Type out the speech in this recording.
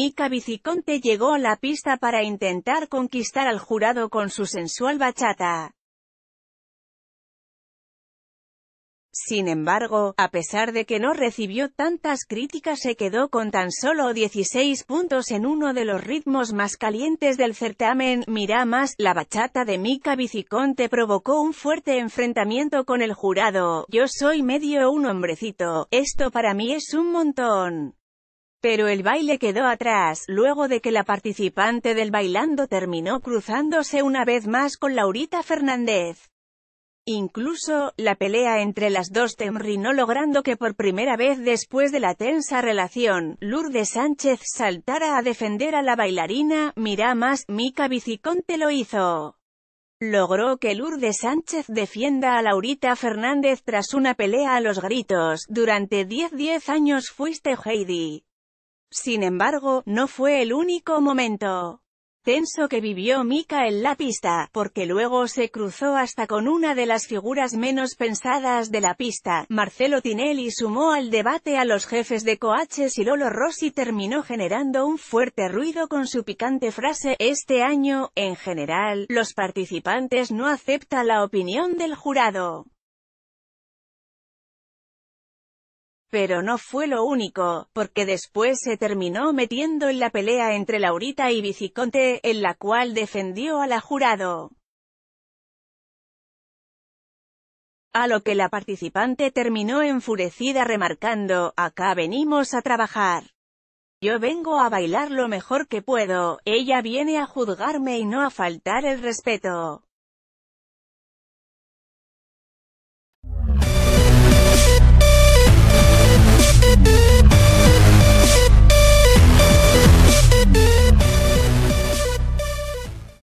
Mika Viciconte llegó a la pista para intentar conquistar al jurado con su sensual bachata. Sin embargo, a pesar de que no recibió tantas críticas se quedó con tan solo 16 puntos en uno de los ritmos más calientes del certamen, mira más, la bachata de Mika Viciconte provocó un fuerte enfrentamiento con el jurado, yo soy medio un hombrecito, esto para mí es un montón. Pero el baile quedó atrás, luego de que la participante del bailando terminó cruzándose una vez más con Laurita Fernández. Incluso, la pelea entre las dos terminó logrando que por primera vez después de la tensa relación, Lourdes Sánchez saltara a defender a la bailarina, Mira más, Mica Viciconte lo hizo logró que Lourdes Sánchez defienda a Laurita Fernández tras una pelea a los gritos, durante 10-10 años fuiste Heidi. Sin embargo, no fue el único momento tenso que vivió Mika en la pista, porque luego se cruzó hasta con una de las figuras menos pensadas de la pista, Marcelo Tinelli sumó al debate a los jefes de Coaches y Lolo Rossi terminó generando un fuerte ruido con su picante frase, este año, en general, los participantes no aceptan la opinión del jurado. Pero no fue lo único, porque después se terminó metiendo en la pelea entre Laurita y Viciconte, en la cual defendió a la jurado. A lo que la participante terminó enfurecida remarcando, acá venimos a trabajar. Yo vengo a bailar lo mejor que puedo, ella viene a juzgarme y no a faltar el respeto.